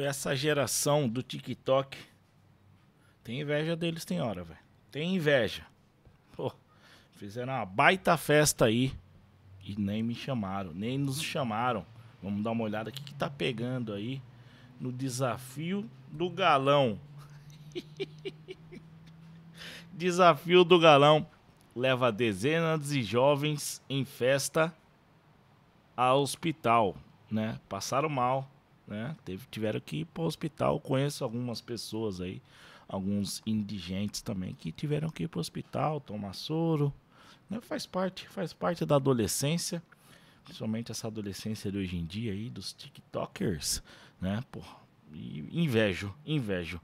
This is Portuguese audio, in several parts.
essa geração do TikTok tem inveja deles, tem hora, velho. Tem inveja. Pô, fizeram uma baita festa aí e nem me chamaram, nem nos chamaram. Vamos dar uma olhada aqui que tá pegando aí no desafio do galão. desafio do galão leva dezenas de jovens em festa a hospital, né? Passaram mal né? Teve, tiveram que ir para o hospital. Conheço algumas pessoas aí, alguns indigentes também, que tiveram que ir para o hospital, tomar soro. Né? Faz parte, faz parte da adolescência. Principalmente essa adolescência de hoje em dia aí, dos TikTokers, né? Pô, invejo, invejo.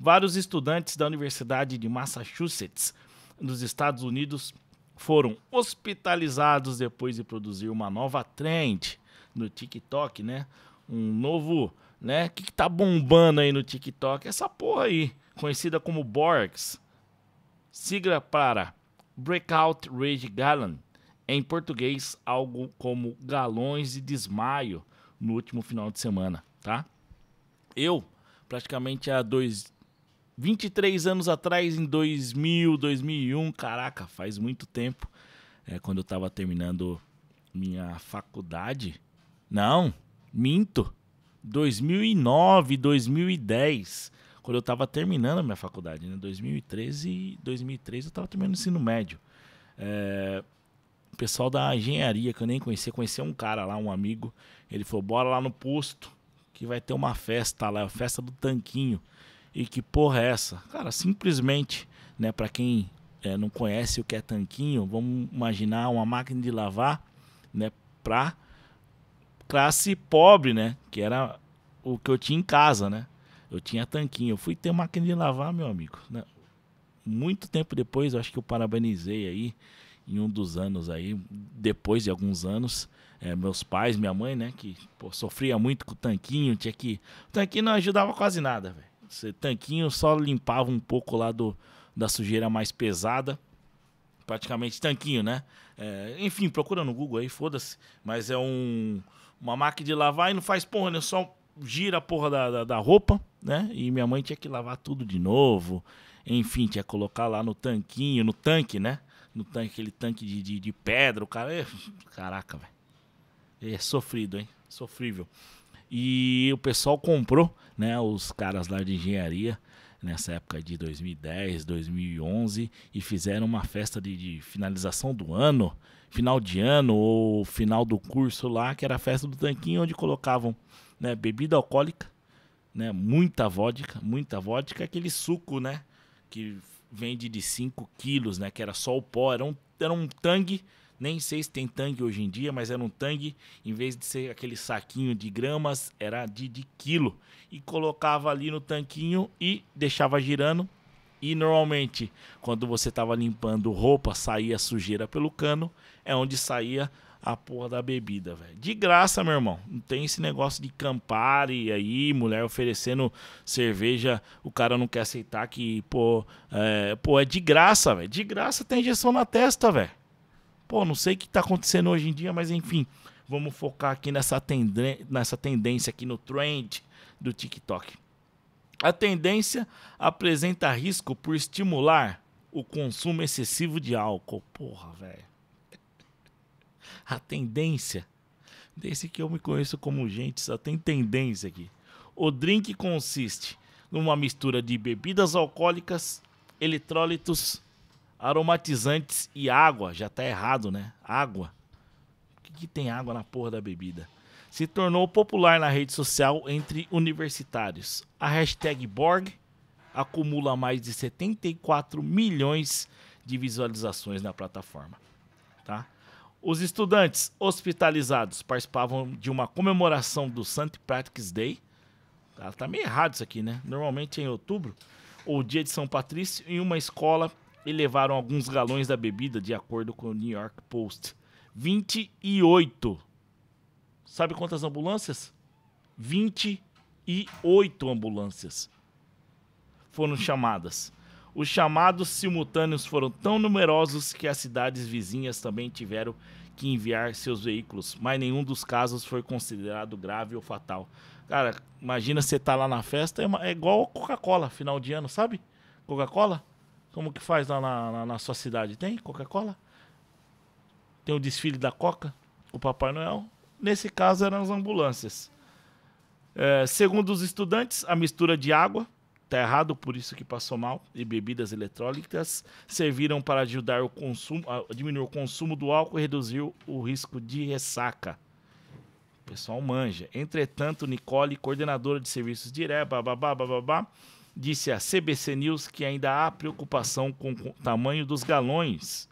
Vários estudantes da Universidade de Massachusetts, nos Estados Unidos, foram hospitalizados depois de produzir uma nova trend no TikTok, né? um novo, né? O que, que tá bombando aí no TikTok? Essa porra aí, conhecida como Borgs. Sigla para Breakout Rage Gallon. Em português, algo como galões de desmaio no último final de semana, tá? Eu, praticamente há dois, 23 anos atrás, em 2000, 2001, caraca, faz muito tempo, é, quando eu tava terminando minha faculdade. Não, Minto. 2009, 2010, quando eu estava terminando a minha faculdade, né? 2013, 2013 eu estava terminando o ensino médio. É, o pessoal da engenharia que eu nem conhecia, conhecia um cara lá, um amigo, ele falou: "Bora lá no posto, que vai ter uma festa lá, a festa do tanquinho". E que porra é essa? Cara, simplesmente, né, para quem é, não conhece o que é tanquinho, vamos imaginar uma máquina de lavar, né, para classe pobre, né? Que era o que eu tinha em casa, né? Eu tinha tanquinho. Eu fui ter máquina de lavar, meu amigo. Né? Muito tempo depois, eu acho que eu parabenizei aí, em um dos anos aí, depois de alguns anos, é, meus pais, minha mãe, né? Que pô, sofria muito com o tanquinho, tinha que. O tanquinho não ajudava quase nada, velho. Tanquinho só limpava um pouco lá do, da sujeira mais pesada praticamente tanquinho, né? É, enfim, procura no Google aí, foda-se. Mas é um, uma máquina de lavar e não faz porra, né? só gira a porra da, da, da, roupa, né? E minha mãe tinha que lavar tudo de novo. Enfim, tinha que colocar lá no tanquinho, no tanque, né? No tanque, aquele tanque de, de, de pedra, o cara. É, caraca, velho. É sofrido, hein? Sofrível. E o pessoal comprou, né? Os caras lá de engenharia nessa época de 2010, 2011 e fizeram uma festa de, de finalização do ano, final de ano ou final do curso lá, que era a festa do tanquinho, onde colocavam né, bebida alcoólica, né, muita vodka, muita vodka, aquele suco, né, que vende de 5 quilos, né, que era só o pó, era um, era um tangue nem sei se tem tangue hoje em dia, mas era um tangue, em vez de ser aquele saquinho de gramas, era de, de quilo. E colocava ali no tanquinho e deixava girando. E normalmente, quando você estava limpando roupa, saía sujeira pelo cano, é onde saía a porra da bebida, velho. De graça, meu irmão. Não tem esse negócio de campar e aí, mulher oferecendo cerveja, o cara não quer aceitar que, pô, é, pô, é de graça, velho. De graça tem injeção na testa, velho. Pô, não sei o que está acontecendo hoje em dia, mas enfim, vamos focar aqui nessa, tenden nessa tendência aqui no trend do TikTok. A tendência apresenta risco por estimular o consumo excessivo de álcool. Porra, velho. A tendência. Desde que eu me conheço como gente, só tem tendência aqui. O drink consiste numa mistura de bebidas alcoólicas, eletrólitos aromatizantes e água. Já tá errado, né? Água. O que, que tem água na porra da bebida? Se tornou popular na rede social entre universitários. A hashtag Borg acumula mais de 74 milhões de visualizações na plataforma. Tá? Os estudantes hospitalizados participavam de uma comemoração do St. Patrick's Day. Tá, tá, meio errado isso aqui, né? Normalmente é em outubro, ou dia de São Patrício, em uma escola e levaram alguns galões da bebida, de acordo com o New York Post. 28. Sabe quantas ambulâncias? 28 ambulâncias foram chamadas. Os chamados simultâneos foram tão numerosos que as cidades vizinhas também tiveram que enviar seus veículos, mas nenhum dos casos foi considerado grave ou fatal. Cara, imagina você tá lá na festa, é, é igual Coca-Cola, final de ano, sabe? Coca-Cola, como que faz lá na, na, na sua cidade? Tem Coca-Cola? Tem o desfile da Coca? O Papai Noel? Nesse caso eram as ambulâncias. É, segundo os estudantes, a mistura de água, tá errado, por isso que passou mal, e bebidas eletrônicas serviram para ajudar o consumo, a diminuir o consumo do álcool e reduzir o risco de ressaca. O pessoal manja. Entretanto, Nicole, coordenadora de serviços de IRE, babá, babá disse à CBC News que ainda há preocupação com o tamanho dos galões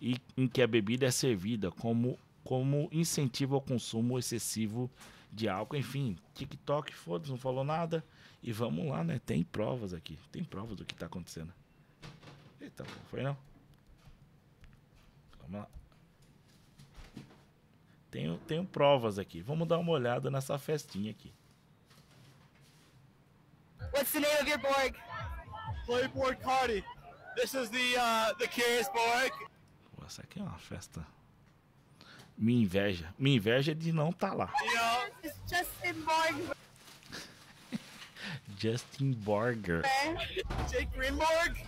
e em que a bebida é servida como, como incentivo ao consumo excessivo de álcool. Enfim, TikTok, foda-se, não falou nada. E vamos lá, né? Tem provas aqui. Tem provas do que está acontecendo. Eita, foi não? Vamos lá. Tenho, tenho provas aqui. Vamos dar uma olhada nessa festinha aqui. What's the name of your Borg? Playboard Cardi. This is the, uh, the Curious Borg. Pô, essa aqui é uma festa. Me inveja. Me inveja é de não estar tá lá. Justin Borg. Justin Borger. É. Jake Greenborg.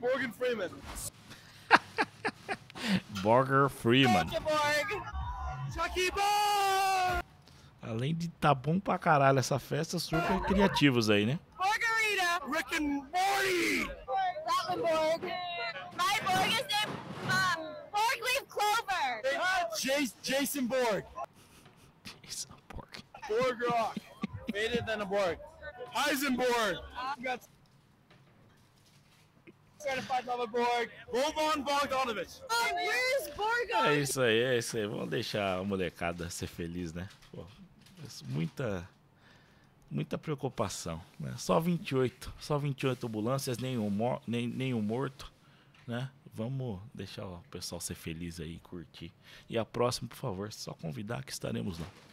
Morgan Freeman. Borger Freeman. Chucky Borg. Além de tá bom pra caralho essa festa, super criativos aí, né? Gatlinburg! Borg. My Borg is named uh, Borgleaf Clover. Jace, Jason Borg. Jason Borg. Borg Rock. Made it than a Borg. Heisenborg. Uh, got certified lover Borg. Roman Bogdanovich. Oh, where's Borgo? É isso aí, é isso aí. Vamos deixar a molecada ser feliz, né? Pô, muita muita preocupação. Né? Só 28, só 28 ambulâncias, nenhum, mor nem, nenhum morto, né? Vamos deixar o pessoal ser feliz aí, curtir. E a próxima, por favor, só convidar que estaremos lá.